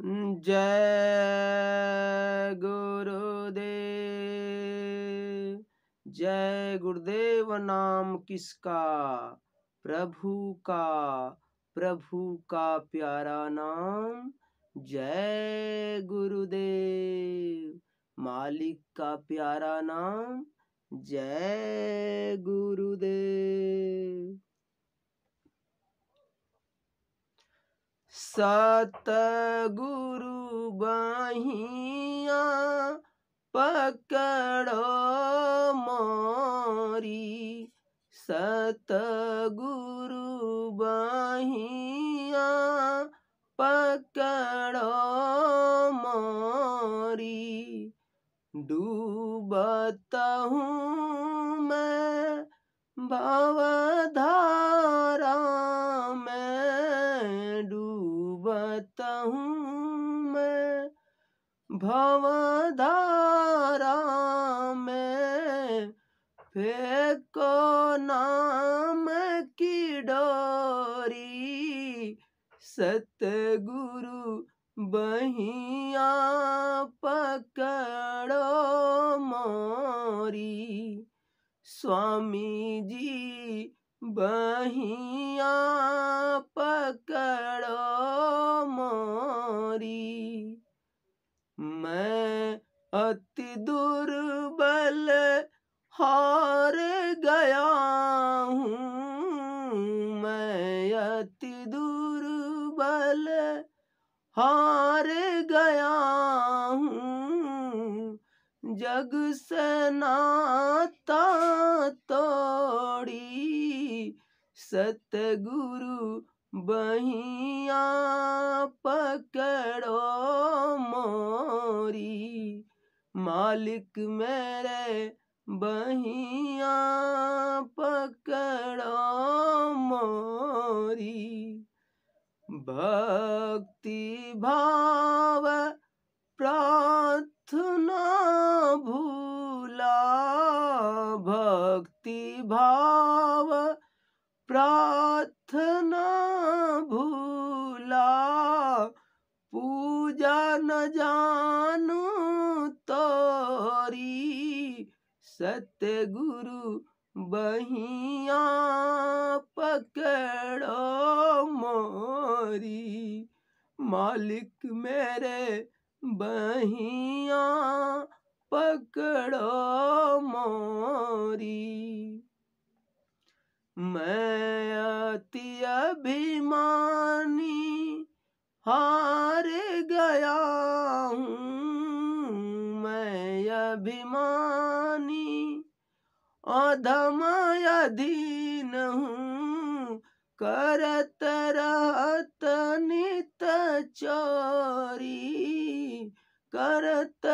हम्म, जय गुरुदेव जय गुरुदेव नाम किसका प्रभु का प्रभु का प्यारा नाम जय गुरुदेव मालिक का प्यारा नाम जय गुरु सत गुरु बाहिया पकड़ो मोरी सत गुरु बाहिया पकड़ो मोरी डूबता हूँ मैं भवधा हूँ मैं भवधारा में नाम की डोरी सतगुरु बहिया पकड़ो मोरी स्वामी जी बहिया पकड़ो मोरी मैं अति दुर्बल हार गया हूँ मैं अति दुर्बल हार गया हूँ जग से नाता तोड़ी सतगुरु बहिया पकड़ो मोरी मालिक मेरे बहिया पकड़ो मोरी भक्ति भाव प्रार्थना भूला भक्ति भाव प्रार्थना भूला पूजा न जानू तोरी सत्य गुरु बहिया पकड़ो मोरी मालिक मेरे बहिया पकड़ो मोरी मैं अति अभिमानी हार गया हूँ मैं अभिमानी अधम अधीन हूँ करत रहत नित चोरी करत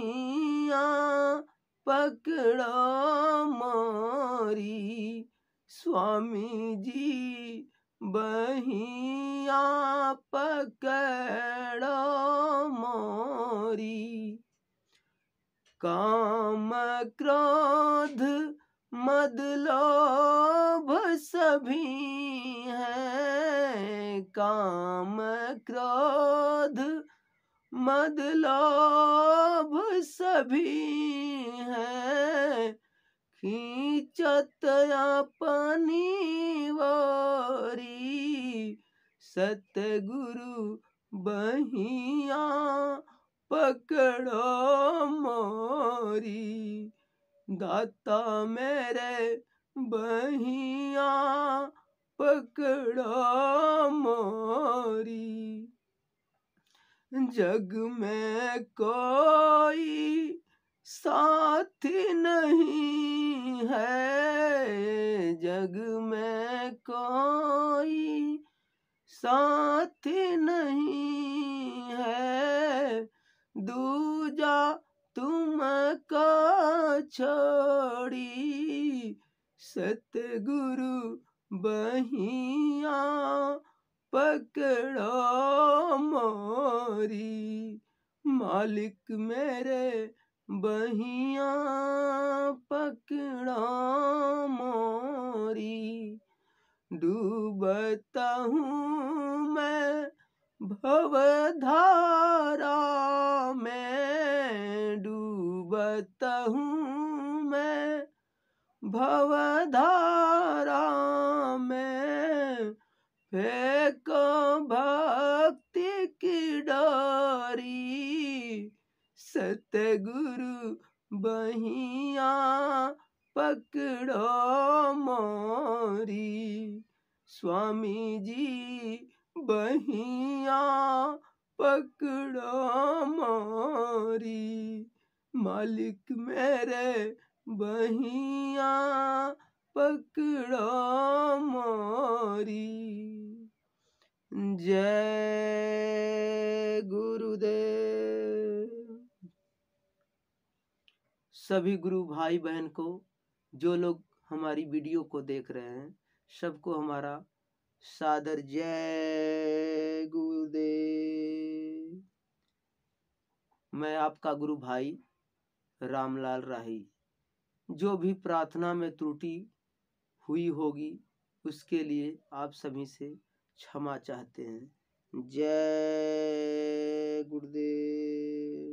दुनिया पकड़ो मारी स्वामी जी बहिया पकड़ो मारी काम क्रोध मद लोभ सभी है काम क्रोध मदलाभ सभी है खींचत पानी वारी सतगुरु बहिया पकड़ो मोरी दाता मेरे बहिया पकड़ो मोरी जग में कोई साथ नहीं है जग में कोई साथ नहीं है दूजा तुम का छोड़ी सतगुरु बहिया पकड़ो मोरी मालिक मेरे बहिया पकड़ो मोरी डूबता हूँ मैं भवधारा में डूबता हूँ मैं भवधारा में फेंको भक्ति की डोरी सतगुरु बहिया पकड़ो मोरी स्वामी जी बहिया पकड़ो मोरी मालिक मेरे बहिया पकड़ो मोरी जय गुरुदेव सभी गुरु भाई बहन को जो लोग हमारी वीडियो को देख रहे हैं सबको हमारा सादर जय गुरुदेव मैं आपका गुरु भाई रामलाल राही जो भी प्रार्थना में त्रुटि हुई होगी उसके लिए आप सभी से क्षमा चाहते हैं जय गुरुदेव